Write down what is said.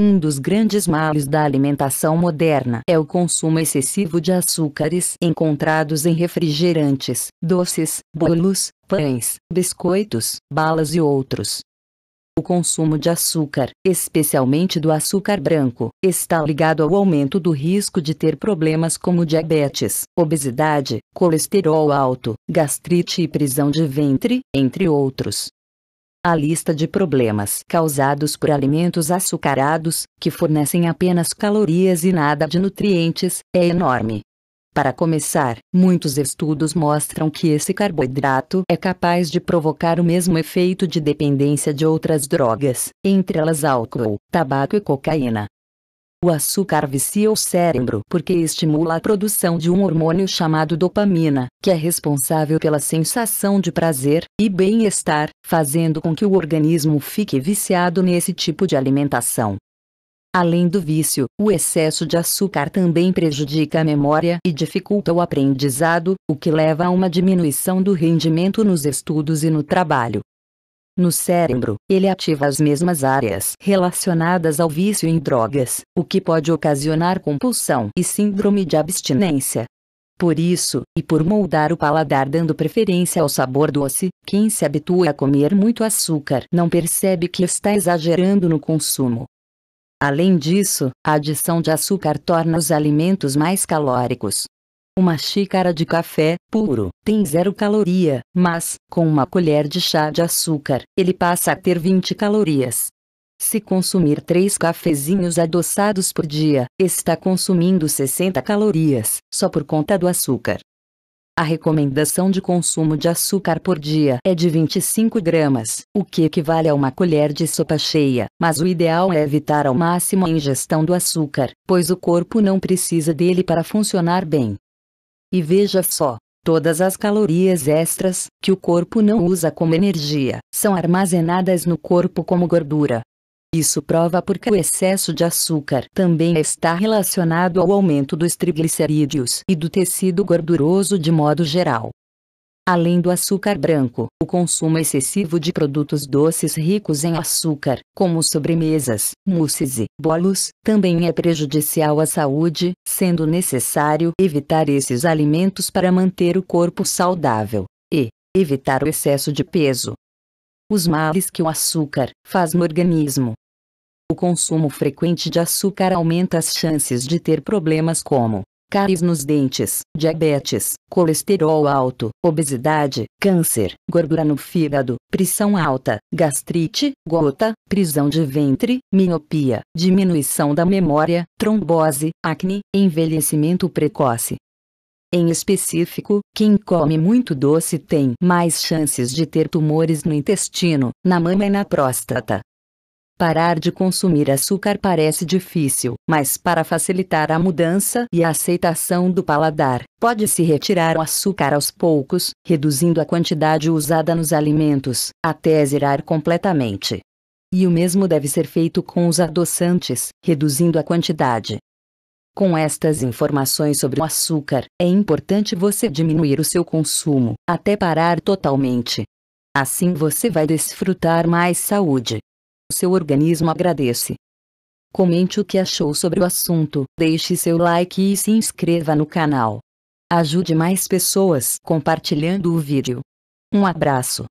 Um dos grandes males da alimentação moderna é o consumo excessivo de açúcares encontrados em refrigerantes, doces, bolos, pães, biscoitos, balas e outros. O consumo de açúcar, especialmente do açúcar branco, está ligado ao aumento do risco de ter problemas como diabetes, obesidade, colesterol alto, gastrite e prisão de ventre, entre outros. A lista de problemas causados por alimentos açucarados, que fornecem apenas calorias e nada de nutrientes, é enorme. Para começar, muitos estudos mostram que esse carboidrato é capaz de provocar o mesmo efeito de dependência de outras drogas, entre elas álcool, tabaco e cocaína. O açúcar vicia o cérebro porque estimula a produção de um hormônio chamado dopamina, que é responsável pela sensação de prazer e bem-estar, fazendo com que o organismo fique viciado nesse tipo de alimentação. Além do vício, o excesso de açúcar também prejudica a memória e dificulta o aprendizado, o que leva a uma diminuição do rendimento nos estudos e no trabalho. No cérebro, ele ativa as mesmas áreas relacionadas ao vício em drogas, o que pode ocasionar compulsão e síndrome de abstinência. Por isso, e por moldar o paladar dando preferência ao sabor doce, quem se habitua a comer muito açúcar não percebe que está exagerando no consumo. Além disso, a adição de açúcar torna os alimentos mais calóricos, uma xícara de café puro tem zero caloria, mas, com uma colher de chá de açúcar, ele passa a ter 20 calorias. Se consumir três cafezinhos adoçados por dia, está consumindo 60 calorias, só por conta do açúcar. A recomendação de consumo de açúcar por dia é de 25 gramas, o que equivale a uma colher de sopa cheia, mas o ideal é evitar ao máximo a ingestão do açúcar, pois o corpo não precisa dele para funcionar bem. E veja só, todas as calorias extras, que o corpo não usa como energia, são armazenadas no corpo como gordura. Isso prova porque o excesso de açúcar também está relacionado ao aumento dos triglicerídeos e do tecido gorduroso de modo geral. Além do açúcar branco, o consumo excessivo de produtos doces ricos em açúcar, como sobremesas, mousses e bolos, também é prejudicial à saúde, sendo necessário evitar esses alimentos para manter o corpo saudável e evitar o excesso de peso. Os males que o açúcar faz no organismo. O consumo frequente de açúcar aumenta as chances de ter problemas como cáries nos dentes, diabetes, colesterol alto, obesidade, câncer, gordura no fígado, pressão alta, gastrite, gota, prisão de ventre, miopia, diminuição da memória, trombose, acne, envelhecimento precoce. Em específico, quem come muito doce tem mais chances de ter tumores no intestino, na mama e na próstata. Parar de consumir açúcar parece difícil, mas para facilitar a mudança e a aceitação do paladar, pode-se retirar o açúcar aos poucos, reduzindo a quantidade usada nos alimentos, até zerar completamente. E o mesmo deve ser feito com os adoçantes, reduzindo a quantidade. Com estas informações sobre o açúcar, é importante você diminuir o seu consumo, até parar totalmente. Assim você vai desfrutar mais saúde, seu organismo agradece. Comente o que achou sobre o assunto, deixe seu like e se inscreva no canal. Ajude mais pessoas compartilhando o vídeo. Um abraço.